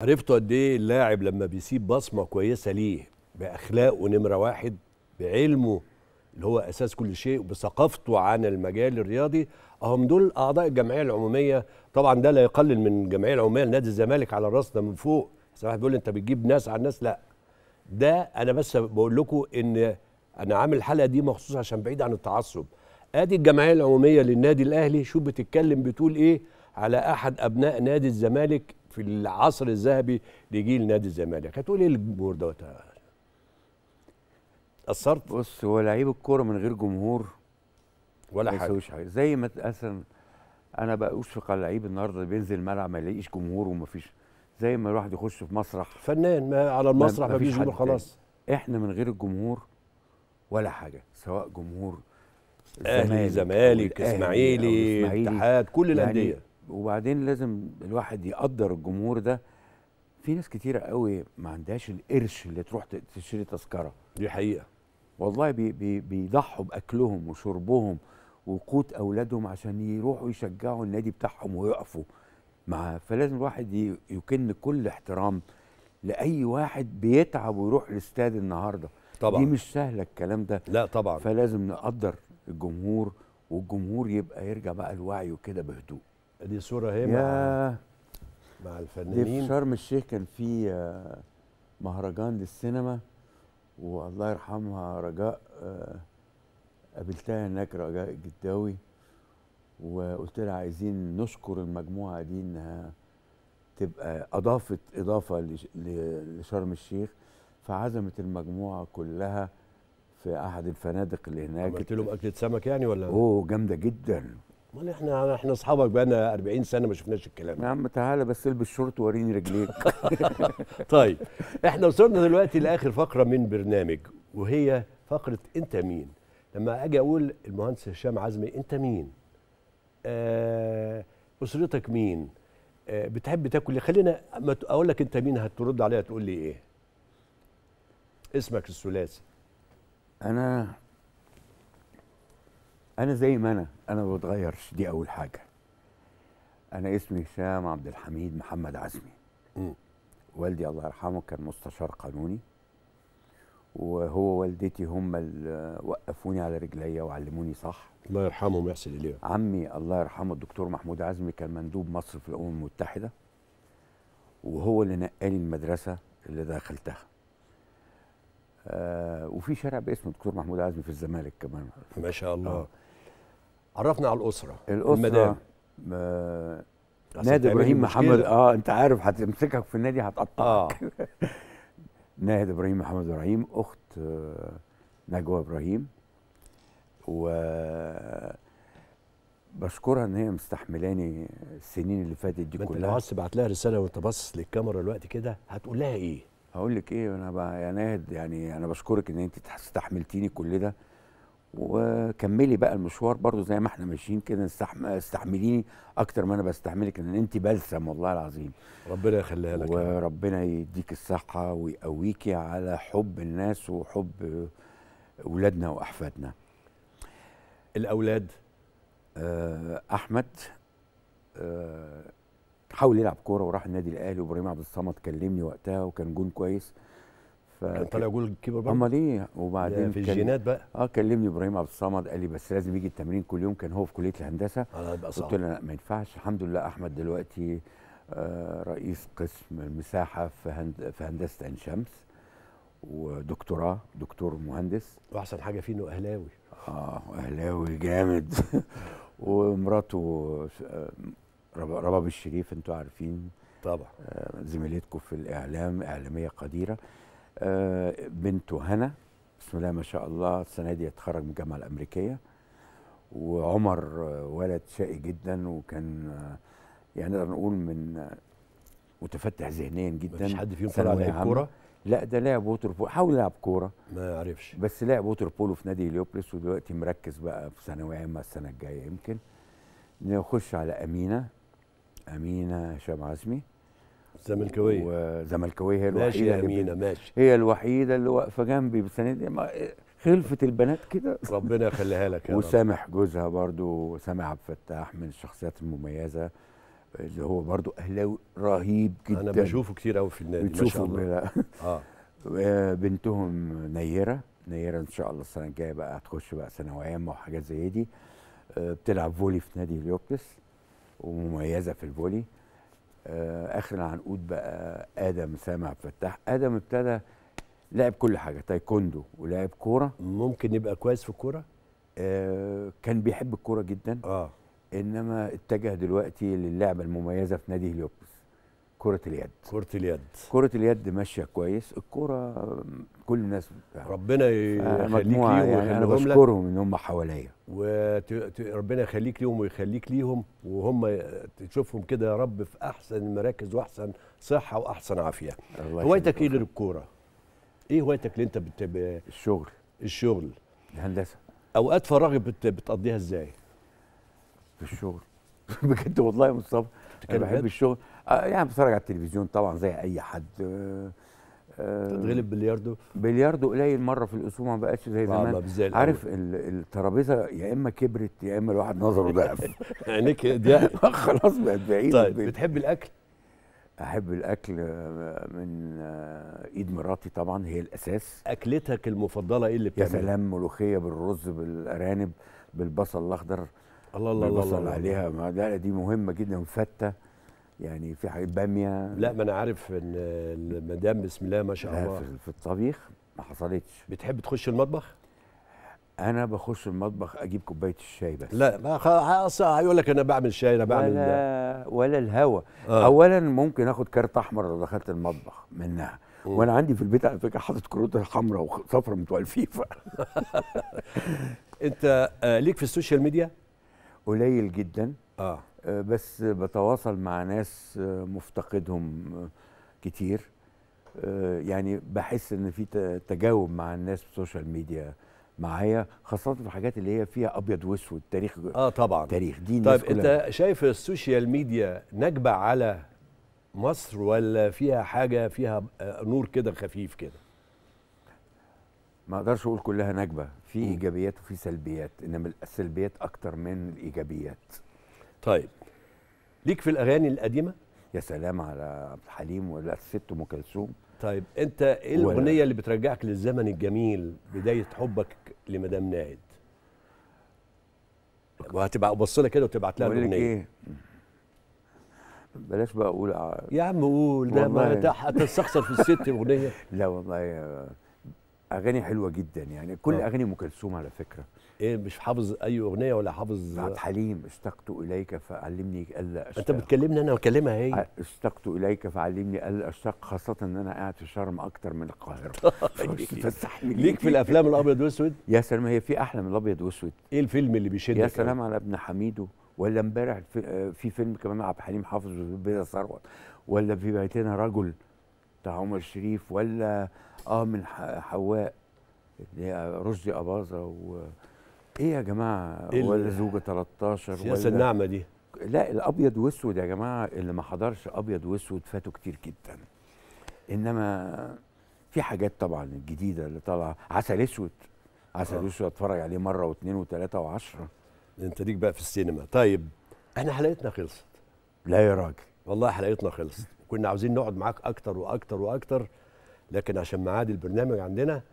عرفتوا قد ايه اللاعب لما بيسيب بصمه كويسه ليه باخلاقه نمره واحد بعلمه اللي هو اساس كل شيء وبثقافته عن المجال الرياضي اهم دول اعضاء الجمعيه العموميه طبعا ده لا يقلل من الجمعيه العموميه لنادي الزمالك على راسنا من فوق صلاح بيقول انت بتجيب ناس على الناس لا ده انا بس بقول لكم ان انا عامل الحلقه دي مخصوص عشان بعيد عن التعصب ادي الجمعيه العموميه للنادي الاهلي شوف بتتكلم بتقول ايه على احد ابناء نادي الزمالك في العصر الذهبي لجيل نادي الزمالك هتقول ايه للجمهور دوت اثرت بص هو لعيب الكوره من غير جمهور ولا حاجه حاجه زي ما مثلا انا بشفق على لعيب النهارده بينزل الملعب ما يلاقيش جمهور ومفيش زي ما الواحد يخش في مسرح فنان ما على المسرح ما فيش جمهور خلاص احنا من غير الجمهور ولا حاجه سواء جمهور اهلي زمالك اسماعيلي اتحاد كل يعني الانديه يعني وبعدين لازم الواحد يقدر الجمهور ده في ناس كتيرة قوي ما عندهاش القرش اللي تروح تشتري تذكرة دي حقيقة والله بي بي بيضحوا بأكلهم وشربهم وقوت أولادهم عشان يروحوا يشجعوا النادي بتاعهم ويقفوا مع فلازم الواحد يكن كل احترام لأي واحد بيتعب ويروح الاستاد النهاردة طبعا دي مش سهلة الكلام ده لا طبعا فلازم نقدر الجمهور والجمهور يبقى يرجع بقى لوعيه وكده بهدوء دي صوره هي مع مع الفنانين في شرم الشيخ كان في آه، مهرجان للسينما والله يرحمها رجاء آه، قابلتها هناك رجاء الجداوي وقلت لها عايزين نشكر المجموعه دي انها تبقى اضافت اضافه لشرم الشيخ فعزمت المجموعه كلها في احد الفنادق اللي هناك عملت لهم اكله سمك يعني ولا اوه جامده جدا امال احنا احنا اصحابك بقى لنا 40 سنه ما شفناش الكلام ده يا عم تعالى بس البس شورت وريني رجليك طيب احنا وصلنا دلوقتي لاخر فقره من برنامج وهي فقره انت مين لما اجي اقول المهندس هشام عزمي انت مين آه اسرتك مين آه بتحب تاكل ايه خلينا اقول لك انت مين هترد عليا تقول لي ايه اسمك الثلاثي انا انا زي ما انا انا ما بتغيرش دي اول حاجه انا اسمي هشام عبد الحميد محمد عزمي والدي الله يرحمه كان مستشار قانوني وهو والدتي هم اللي وقفوني على رجليا وعلموني صح الله يرحمهم ويحسن اليهم عمي الله يرحمه الدكتور محمود عزمي كان مندوب مصر في الامم المتحده وهو اللي نقلي المدرسه اللي دخلتها آه وفي شارع باسم الدكتور محمود عزمي في الزمالك كمان ما شاء الله آه. عرفنا على الاسره الاسره المدام ما... نادي ابراهيم محمد اه انت عارف هتمسكك في النادي هتقطعك آه. ناهد ابراهيم محمد ابراهيم اخت آه، نجوى ابراهيم و بشكرها ان هي مستحملاني السنين اللي فاتت دي كلها انت لو عايز تبعت لها رساله وانت باصص للكاميرا دلوقتي كده هتقول لها ايه؟ هقول لك ايه انا بقى يا ناهد يعني انا بشكرك ان انت استحملتيني كل ده وكملي بقى المشوار برضو زي ما احنا ماشيين كده استحمليني اكتر ما انا بستحملك لان انت بلسم والله العظيم ربنا يخليها لك وربنا يديك الصحه ويقويكي على حب الناس وحب اولادنا واحفادنا الاولاد آه، احمد آه، حاول يلعب كوره وراح النادي الاهلي وابراهيم عبد الصمد كلمني وقتها وكان جون كويس كان طلع جول كبير برضه امال ايه وبعدين في الجينات بقى اه كلمني ابراهيم عبد الصمد قال لي بس لازم يجي التمرين كل يوم كان هو في كليه الهندسه آه، قلت له ما ينفعش الحمد لله احمد دلوقتي آه رئيس قسم المساحه في, هند... في هندسه عين شمس ودكتوراه دكتور مهندس واحسن حاجه فيه انه اهلاوي اه اهلاوي جامد ومراته رباب الشريف انتوا عارفين طبعا آه، زميلتكم في الاعلام اعلاميه قديره آه، بنته هنا بسم الله ما شاء الله السنه دي اتخرج من الجامعه الامريكيه وعمر آه، ولد شقي جدا وكان آه، يعني نقدر نقول من متفتح ذهنيا جدا مفيش حد فيهم كان لاعب كوره؟ لا ده لعب ووتر بول حاول يلعب كوره ما عرفش بس لعب ووتر بولو في نادي هليوبلس ودلوقتي مركز بقى في ثانويه عامه السنه الجايه يمكن نخش على امينه امينه هشام عزمي الزملكاويه والزملكاويه هي الوحيده ماشي يا امينه ماشي هي الوحيده اللي واقفه جنبي بالسنه دي خلفت البنات كده ربنا يخليها لك يا وسامح جوزها برضو سامح عبد الفتاح من الشخصيات المميزه اللي هو برضو اهلاوي رهيب جدا انا بشوفه كتير قوي في النادي ما شاء الله آه. اه بنتهم نيره نيره ان شاء الله السنه الجايه بقى هتخش بقى ثانوية عامه وحاجات زي دي آه، بتلعب فولي في نادي اليوبتس ومميزه في الفولي آه، اخر العنقود بقى ادم سامع عبد الفتاح ادم ابتدى لعب كل حاجه تايكوندو ولعب كوره ممكن يبقى كويس في الكوره آه كان بيحب الكوره جدا اه انما اتجه دلوقتي للعبه المميزه في نادي هليوبس كرة اليد كرة اليد كرة اليد ماشية كويس الكرة كل الناس ربنا يخليك ليهم يعني انا بشكرهم ان هم حواليا وربنا يخليك ليهم ويخليك ليهم وهم تشوفهم كده يا رب في احسن المراكز واحسن صحة واحسن عافية هوايتك ايه غير الكورة؟ ايه هوايتك اللي انت بت... الشغل الشغل الهندسة اوقات فراغي بت... بتقضيها ازاي؟ في الشغل بجد والله يا مصطفى انا بحب الشغل آه يعني بتفرج على التلفزيون طبعا زي اي حد آه, آه، تتغلب بلياردو بلياردو قليل مره في الاسبوع ما بقاش زي زمان عارف الترابيزه يا اما كبرت يا اما الواحد نظره ضعف عينيك خلاص بقت بعيد طيب بتحب الاكل احب الاكل آه، من آه، ايد مراتي طبعا هي الاساس اكلتك المفضله ايه اللي بتعملها يا سلام ملوخيه بالرز بالارانب بالبصل الاخضر الله الله الله, الله عليها ما لا دي مهمه جدا فته يعني في حاجات باميه لا ما انا عارف ان المدام بسم الله ما شاء الله في, في الطبيخ ما حصلتش بتحب تخش المطبخ؟ انا بخش المطبخ اجيب كوبايه الشاي بس لا ما اصل هيقول لك انا بعمل شاي انا بعمل ولا ولا الهوا آه. اولا ممكن اخد كارت احمر لو دخلت المطبخ منها مم. وانا عندي في البيت على فكره حاطط كروت حمراء وصفرة بتوع الفيفا انت آه، ليك في السوشيال ميديا قليل جدا آه. اه بس بتواصل مع ناس آه، مفتقدهم آه، كتير يعني بحس ان في تجاوب مع الناس في السوشيال ميديا معايا خاصة في الحاجات اللي هي فيها أبيض وأسود تاريخ اه طبعا تاريخ دي طيب أنت شايف السوشيال ميديا نكبة على مصر ولا فيها حاجة فيها نور كده خفيف كده؟ ما أقدرش أقول كلها نكبة في ايجابيات وفي سلبيات انما السلبيات اكتر من الايجابيات طيب ليك في الاغاني القديمه يا سلام على عبد الحليم ولا الست ام كلثوم طيب انت ايه الاغنيه اللي بترجعك للزمن الجميل بدايه حبك لمدام ناهد وهتبقى ابص لها كده وتبعت لها الاغنيه ايه بلاش بقى اقول يا عم قول ده ما هتستخسر في الست اغنيه لا والله اغاني حلوه جدا يعني كل أوه. اغاني ام كلثوم على فكره ايه مش حافظ اي اغنيه ولا حافظ عبد الحليم اشتقت اليك فعلمني الا اشتاق انت بتكلمني انا بكلمها هي اشتقت اليك فعلمني الا اشتاق خاصه ان انا قاعد في شرم اكتر من القاهره طيب. ليك في الافلام الابيض واسود يا سلام هي في احلى من الابيض واسود ايه الفيلم اللي بيشدك يا سلام على ابن حميدو ولا امبارح في, آه، في فيلم كمان عبد الحليم حافظ بلا ثروت ولا في بيتنا رجل بتاع عمر شريف ولا اه من حواء اللي هي رشدي اباظه و ايه يا جماعه إيه ولا زوجه 13 السياسه الناعمه دي لا الابيض واسود يا جماعه اللي ما حضرش ابيض واسود فاتوا كتير جدا انما في حاجات طبعا الجديده اللي طالعه عسل اسود عسل آه. اسود اتفرج عليه مره واثنين وثلاثه وعشرة انت ليك بقى في السينما طيب احنا حلقتنا خلصت لا يا راجل والله حلقتنا خلصت كنا عاوزين نقعد معاك اكتر واكتر واكتر لكن عشان معاد البرنامج عندنا